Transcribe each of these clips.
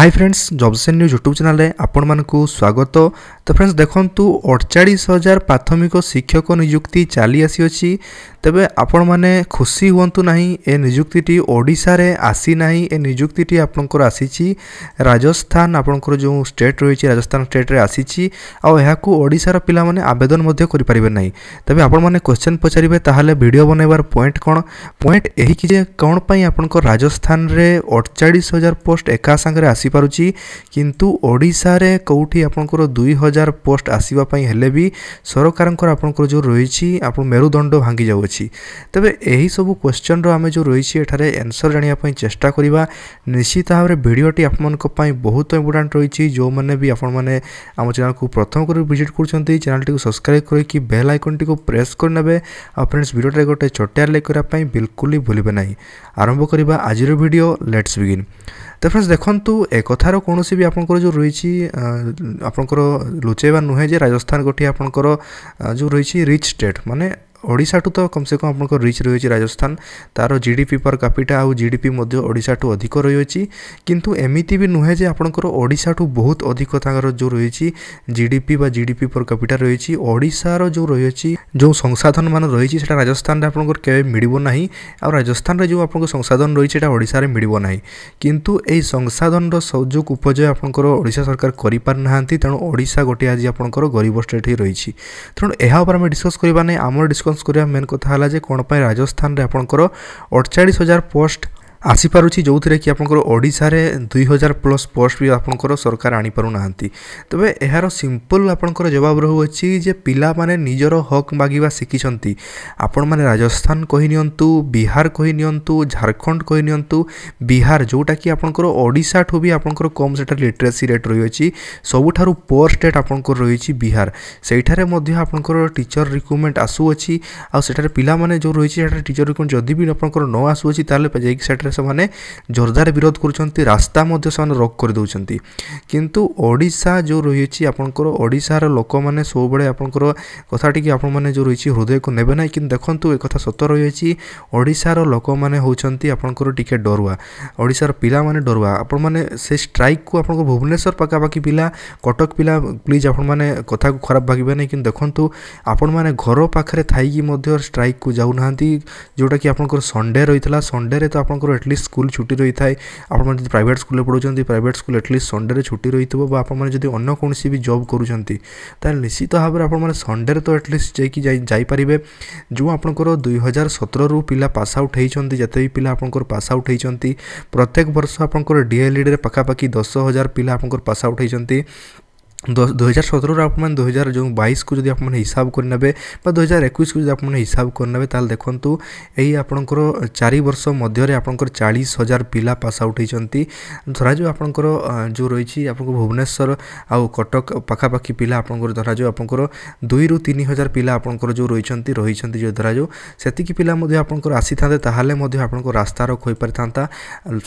high friends জবসেন news YouTube ଚ୍ୟାନେଲ୍ରେ ଆପଣମାନଙ୍କୁ ସ୍ୱାଗତ ତ ଫ୍ରେଣ୍ଡସ୍ ଦେଖନ୍ତୁ ଅଡ଼ଚାଳିଶ ହଜାର ପ୍ରାଥମିକ ଶିକ୍ଷକ ନିଯୁକ୍ତି ଚାଲି ଆସିଅଛି ତେବେ ଆପଣମାନେ ଖୁସି ହୁଅନ୍ତୁ ନାହିଁ ଏ ନିଯୁକ୍ତିଟି ଓଡ଼ିଶାରେ ଆସିନାହିଁ ଏ ନିଯୁକ୍ତିଟି ଆପଣଙ୍କର ଆସିଛି ରାଜସ୍ଥାନ ଆପଣଙ୍କର ଯେଉଁ ଷ୍ଟେଟ୍ ରହିଛି ରାଜସ୍ଥାନ ଷ୍ଟେଟ୍ରେ ଆସିଛି ଆଉ ଏହାକୁ ଓଡ଼ିଶାର ପିଲାମାନେ ଆବେଦନ ମଧ୍ୟ କରିପାରିବେ ନାହିଁ ତେବେ ଆପଣମାନେ କ୍ୱେଶ୍ଚନ୍ ପଚାରିବେ ତାହେଲେ ଭିଡ଼ିଓ ବନାଇବାର ପଏଣ୍ଟ କ'ଣ ପଏଣ୍ଟ ଏହିକି ଯେ କ'ଣ ପାଇଁ ଆପଣଙ୍କ ରାଜସ୍ଥାନରେ ଅଡ଼ଚାଳିଶ ହଜାର ପୋଷ୍ଟ ଏକା ସାଙ୍ଗରେ ଆସି ଆସିପାରୁଛି କିନ୍ତୁ ଓଡ଼ିଶାରେ କେଉଁଠି ଆପଣଙ୍କର ଦୁଇ ହଜାର ପୋଷ୍ଟ ଆସିବା ପାଇଁ ହେଲେ ବି ସରକାରଙ୍କର ଆପଣଙ୍କର ଯେଉଁ ରହିଛି ଆପଣ ମେରୁଦଣ୍ଡ ଭାଙ୍ଗି ଯାଉଅଛି ତେବେ ଏହିସବୁ କ୍ୱେଶ୍ଚନ୍ର ଆମେ ଯେଉଁ ରହିଛି ଏଠାରେ ଆନ୍ସର୍ ଜାଣିବା ପାଇଁ ଚେଷ୍ଟା କରିବା ନିଶ୍ଚିତ ଭାବରେ ଭିଡ଼ିଓଟି ଆପଣମାନଙ୍କ ପାଇଁ ବହୁତ ଇମ୍ପୋର୍ଟାଣ୍ଟ ରହିଛି ଯେଉଁମାନେ ବି ଆପଣମାନେ ଆମ ଚ୍ୟାନେଲ୍କୁ ପ୍ରଥମ କରି ଭିଜିଟ୍ କରୁଛନ୍ତି ଚ୍ୟାନେଲ୍ଟିକୁ ସବସ୍କ୍ରାଇବ୍ କରିକି ବେଲ୍ ଆଇକନ୍ଟିକୁ ପ୍ରେସ୍ କରିନେବେ ଆଉ ଫ୍ରେଣ୍ଡସ୍ ଭିଡ଼ିଓଟାରେ ଗୋଟେ ଛୋଟିଆ ଲାଇକ୍ କରିବା ପାଇଁ ବିଲକୁଲ ବି ଭୁଲିବେ ନାହିଁ ଆରମ୍ଭ କରିବା ଆଜିର ଭିଡ଼ିଓ ଲେଟ୍ସ ବିଗିନ୍ ତ ଫ୍ରେଣ୍ଡସ୍ ଦେଖନ୍ତୁ এ কথার কোনসি বি আপনকৰ যো ৰৈছি আপনকৰ লুচেবা নহে যে ৰাজস্থান গঠী আপনকৰ যো ৰৈছি ৰিচ ষ্টেট মানে ଓଡ଼ିଶାଠୁ ତ କମ୍ ସେ କମ୍ ଆପଣଙ୍କର ରିଚ୍ ରହିଅଛି ରାଜସ୍ଥାନ ତା'ର G D P per capita ଆଉ ଜି ଡି ପି ମଧ୍ୟ ଓଡ଼ିଶାଠୁ ଅଧିକ ରହିଅଛି କିନ୍ତୁ ଏମିତି ବି ନୁହେଁ ଯେ ଆପଣଙ୍କର ଓଡ଼ିଶାଠୁ ବହୁତ ଅଧିକ ତାଙ୍କର ଯେଉଁ ରହିଛି ଜି ଡି ପି ବା G D P per capita ରହିଛି ଓଡ଼ିଶାର ଯେଉଁ ରହିଅଛି ଯେଉଁ ସଂସାଧନ ମାନ ରହିଛି ସେଇଟା ରାଜସ୍ଥାନରେ ଆପଣଙ୍କର କେବେ ମିଳିବ ନାହିଁ ଆଉ ରାଜସ୍ଥାନରେ ଯେଉଁ ଆପଣଙ୍କ ସଂସାଧନ ରହିଛି ସେଇଟା ଓଡ଼ିଶାରେ ମିଳିବ ନାହିଁ କିନ୍ତୁ ଏହି ସଂସାଧନର ସୁଯୋଗ ଉପଯୋଗ ଆପଣଙ୍କର ଓଡ଼ିଶା ସରକାର କରିପାରୁନାହାନ୍ତି ତେଣୁ ଓଡ଼ିଶା ଗୋଟିଏ ଆଜି ଆପଣଙ୍କର ଗରିବ ଷ୍ଟେଟ୍ ହୋଇ ରହିଛି ତେଣୁ ଏହା ଉପରେ ଆମେ ଡିସ୍କସ୍ କରିବା ନାହିଁ ଆମର ଡିସ୍କସ୍ ডিসকস କରିବା ମେନ୍ କଥା ହେଲା ଯେ କ'ଣ ପାଇଁ ରାଜସ୍ଥାନରେ ଆପଣଙ୍କର ଅଠଚାଳିଶ ହଜାର ପୋଷ୍ଟ ଆସିପାରୁଛି ଯେଉଁଥିରେ କି ଆପଣଙ୍କର ଓଡ଼ିଶାରେ ଦୁଇ ହଜାର ପ୍ଲସ୍ ପୋଷ୍ଟ ବି ଆପଣଙ୍କର ସରକାର ଆଣିପାରୁନାହାନ୍ତି ତେବେ ଏହାର ସିମ୍ପଲ୍ ଆପଣଙ୍କର ଜବାବ ରହୁଅଛି ଯେ ପିଲାମାନେ ନିଜର ହକ୍ ମାଗିବା ଶିଖିଛନ୍ତି ଆପଣମାନେ ରାଜସ୍ଥାନ କହିନିଅନ୍ତୁ ବିହାର କହିନିଅନ୍ତୁ ଝାଡ଼ଖଣ୍ଡ କହିନିଅନ୍ତୁ ବିହାର ଯେଉଁଟାକି ଆପଣଙ୍କର ଓଡ଼ିଶାଠୁ ବି ଆପଣଙ୍କର କମ୍ ସେଠାରେ ଲିଟରେସି ରେଟ୍ ରହିଅଛି ସବୁଠାରୁ ପୋର୍ ଷ୍ଟେଟ୍ ଆପଣଙ୍କର ରହିଛି ବିହାର ସେଇଠାରେ ମଧ୍ୟ ଆପଣଙ୍କର ଟିଚର ରିକ୍ରୁଟମେଣ୍ଟ ଆସୁଅଛି ଆଉ ସେଠାରେ ପିଲାମାନେ ଯେଉଁ ରହିଛି ସେଠାରେ ଟିଚର ରିକ୍ରୁଟମେଣ୍ଟ ଯଦି ବି ଆପଣଙ୍କର ନ ଆସୁଅଛି ତାହେଲେ ଯାଇକି ସେଠାରେ କ୍ଷେତ୍ରରେ ସେମାନେ ଜୋରଦାର ବିରୋଧ କରୁଛନ୍ତି ରାସ୍ତା ମଧ୍ୟ ସେମାନେ ରକ୍ କରିଦେଉଛନ୍ତି କିନ୍ତୁ ଓଡ଼ିଶା ଯେଉଁ ରହିଅଛି ଆପଣଙ୍କର ଓଡ଼ିଶାର ଲୋକମାନେ ସବୁବେଳେ ଆପଣଙ୍କର କଥା କଥାଟିକି ଆପଣମାନେ ଯେଉଁ ରହିଛି ହୃଦୟକୁ ନେବେ ନାହିଁ କିନ୍ତୁ ଦେଖନ୍ତୁ ଏକଥା ସତ ରହିଅଛି ଓଡ଼ିଶାର ଲୋକମାନେ ହେଉଛନ୍ତି ଆପଣଙ୍କର ଟିକେ ଡରୁଆ ଓଡ଼ିଶାର ପିଲାମାନେ ଡରୁଆ ଆପଣମାନେ ସେ ଷ୍ଟ୍ରାଇକ୍କୁ ଆପଣଙ୍କ ଭୁବନେଶ୍ୱର ପାଖାପାଖି ପିଲା କଟକ ପିଲା ପ୍ଲିଜ୍ ଆପଣମାନେ କଥାକୁ ଖରାପ ଭାଗିବେ ନାହିଁ କିନ୍ତୁ ଦେଖନ୍ତୁ ଆପଣମାନେ ଘର ପାଖରେ ଥାଇକି ମଧ୍ୟ ଷ୍ଟ୍ରାଇକ୍କୁ ଯାଉନାହାନ୍ତି ଯେଉଁଟାକି ଆପଣଙ୍କର ସଣ୍ଡେ ରହିଥିଲା ସଣ୍ଡେରେ ତ ଆପଣଙ୍କର ଆଟଲିଷ୍ଟ ସ୍କୁଲ ଛୁଟି ରହିଥାଏ ଆପଣମାନେ ଯଦି ପ୍ରାଇଭେଟ୍ ସ୍କୁଲରେ ପଢ଼ୁଛନ୍ତି ପ୍ରାଇଭେଟ୍ ସ୍କୁଲ ଆଟଲିଷ୍ଟ ସଣ୍ଡେରେ ଛୁଟି ରହିଥିବ ବା ଆପଣମାନେ ଯଦି ଅନ୍ୟ କୌଣସି ବି ଜବ୍ କରୁଛନ୍ତି ତାହେଲେ ନିଶ୍ଚିତ ଭାବରେ ଆପଣମାନେ ସଣ୍ଡେରେ ତ ଆଟଲିଷ୍ଟ ଯାଇକି ଯାଇପାରିବେ ଯେଉଁ ଆପଣଙ୍କର ଦୁଇ ହଜାର ସତରରୁ ପିଲା ପାସ୍ ଆଉଟ୍ ହୋଇଛନ୍ତି ଯେତେ ବି ପିଲା ଆପଣଙ୍କର ପାସ୍ ଆଉଟ୍ ହୋଇଛନ୍ତି ପ୍ରତ୍ୟେକ ବର୍ଷ ଆପଣଙ୍କର ଡିଏଲ୍ଇଡ଼ିରେ ପାଖାପାଖି ଦଶ ହଜାର ପିଲା ଆପଣଙ୍କର ପାସ୍ ଆଉଟ୍ ହୋଇଛନ୍ତି ଦୁଇହଜାର ସତରରୁ ଆପଣମାନେ ଦୁଇହଜାର ଯେଉଁ ବାଇଶକୁ ଯଦି ଆପଣମାନେ ହିସାବ କରିନେବେ ବା ଦୁଇହଜାର ଏକୋଇଶକୁ ଯଦି ଆପଣମାନେ ହିସାବ କରିନେବେ ତାହେଲେ ଦେଖନ୍ତୁ ଏହି ଆପଣଙ୍କର ଚାରି ବର୍ଷ ମଧ୍ୟରେ ଆପଣଙ୍କର ଚାଳିଶ ହଜାର ପିଲା ପାସ୍ ଆଉଟ୍ ହୋଇଛନ୍ତି ଧରାଯାଉ ଆପଣଙ୍କର ଯେଉଁ ରହିଛି ଆପଣଙ୍କ ଭୁବନେଶ୍ୱର ଆଉ କଟକ ପାଖାପାଖି ପିଲା ଆପଣଙ୍କର ଧରାଯାଉ ଆପଣଙ୍କର ଦୁଇରୁ ତିନି ହଜାର ପିଲା ଆପଣଙ୍କର ଯେଉଁ ରହିଛନ୍ତି ରହିଛନ୍ତି ଯେଉଁ ଧରାଯାଉ ସେତିକି ପିଲା ମଧ୍ୟ ଆପଣଙ୍କର ଆସିଥାନ୍ତେ ତାହେଲେ ମଧ୍ୟ ଆପଣଙ୍କ ରାସ୍ତା ରୋକ ହୋଇପାରିଥାନ୍ତା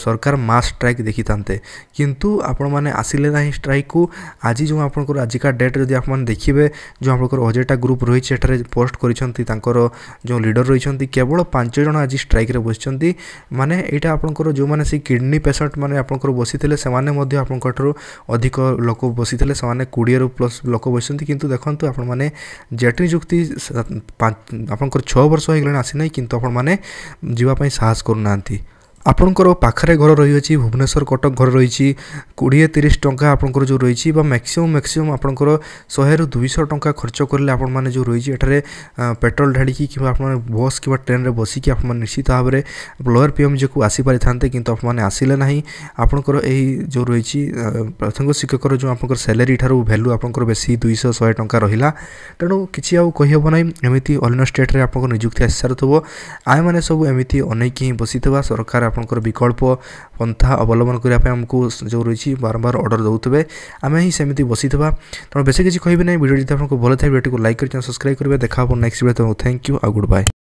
ସରକାର ମାସ୍ ଷ୍ଟ୍ରାଇକ୍ ଦେଖିଥାନ୍ତେ କିନ୍ତୁ ଆପଣମାନେ ଆସିଲେ ନାହିଁ ଷ୍ଟ୍ରାଇକ୍କୁ ଆଜି ଯେଉଁ ଆପଣଙ୍କର ଆଜିକା ଡେଟ୍ରେ ଯଦି ଆପଣମାନେ ଦେଖିବେ ଯେଉଁ ଆପଣଙ୍କର ଅଜେଟା ଗ୍ରୁପ୍ ରହିଛି ସେଠାରେ ପୋଷ୍ଟ କରିଛନ୍ତି ତାଙ୍କର ଯେଉଁ ଲିଡ଼ର ରହିଛନ୍ତି କେବଳ ପାଞ୍ଚ ଜଣ ଆଜି ଷ୍ଟ୍ରାଇକ୍ରେ ବସିଛନ୍ତି ମାନେ ଏଇଟା ଆପଣଙ୍କର ଯେଉଁମାନେ ସେଇ କିଡ଼ନୀ ପେସେଣ୍ଟ ମାନେ ଆପଣଙ୍କର ବସିଥିଲେ ସେମାନେ ମଧ୍ୟ ଆପଣଙ୍କଠାରୁ ଅଧିକ ଲୋକ ବସିଥିଲେ ସେମାନେ କୋଡ଼ିଏରୁ ପ୍ଲସ୍ ଲୋକ ବସିଛନ୍ତି କିନ୍ତୁ ଦେଖନ୍ତୁ ଆପଣମାନେ ଜେଟ୍ରି ଯୁକ୍ତି ଆପଣଙ୍କର ଛଅ ବର୍ଷ ହୋଇଗଲାଣି ଆସିନାହିଁ କିନ୍ତୁ ଆପଣମାନେ ଯିବା ପାଇଁ ସାହସ କରୁନାହାନ୍ତି ଆପଣଙ୍କର ପାଖରେ ଘର ରହିଅଛି ଭୁବନେଶ୍ୱର କଟକ ଘର ରହିଛି କୋଡ଼ିଏ ତିରିଶ ଟଙ୍କା ଆପଣଙ୍କର ଯେଉଁ ରହିଛି ବା ମ୍ୟାକ୍ସିମମ୍ ମ୍ୟାକ୍ସିମମ୍ ଆପଣଙ୍କର ଶହେରୁ ଦୁଇଶହ ଟଙ୍କା ଖର୍ଚ୍ଚ କରିଲେ ଆପଣମାନେ ଯେଉଁ ରହିଛି ଏଠାରେ ପେଟ୍ରୋଲ ଢାଳିକି କିମ୍ବା ଆପଣମାନେ ବସ୍ କିମ୍ବା ଟ୍ରେନ୍ରେ ବସିକି ଆପଣମାନେ ନିଶ୍ଚିତ ଭାବରେ ଲୋୟର ପି ଏମ୍ ଜେକୁ ଆସିପାରିଥାନ୍ତେ କିନ୍ତୁ ଆପଣମାନେ ଆସିଲେ ନାହିଁ ଆପଣଙ୍କର ଏହି ଯେଉଁ ରହିଛି ପ୍ରାଥମିକ ଶିକ୍ଷକର ଯେଉଁ ଆପଣଙ୍କର ସାଲେରୀ ଠାରୁ ଭ୍ୟାଲ୍ୟୁ ଆପଣଙ୍କର ବେଶୀ ଦୁଇଶହ ଶହେ ଟଙ୍କା ରହିଲା ତେଣୁ କିଛି ଆଉ କହିହେବ ନାହିଁ ଏମିତି ଅନ୍ୟ ଷ୍ଟେଟ୍ରେ ଆପଣଙ୍କ ନିଯୁକ୍ତି ଆସିସାରୁଥିବ ଆମେମାନେ ସବୁ ଏମିତି ଅନେଇକି ହିଁ ବସିଥିବା ସରକାର ଆପଣଙ୍କର ବିକଳ୍ପ ପନ୍ଥା ଅବଲମ୍ବନ କରିବା ପାଇଁ ଆମକୁ ଯେଉଁ ରହିଛି ବାରମ୍ବାର ଅର୍ଡ଼ର ଦେଉଥିବେ ଆମେ ହିଁ ସେମିତି ବସିଥିବା ତେଣୁ ବେଶୀ କିଛି କହିବି ନାହିଁ ଭିଡ଼ିଓ ଯଦି ଆପଣଙ୍କୁ ଭଲ ଥାଏ ଭିଡ଼ିଓଟିକୁ ଲାଇକ୍ କରି ସବସ୍କ୍ରାଇବ୍ କରିବା ଦେଖା ହେବ ନେକ୍ସଟ ଭିଡ଼ିଓ ତ ଥ୍ୟାଙ୍କ ୟୁ ଆଉ ଗୁଡ଼ ବାଏ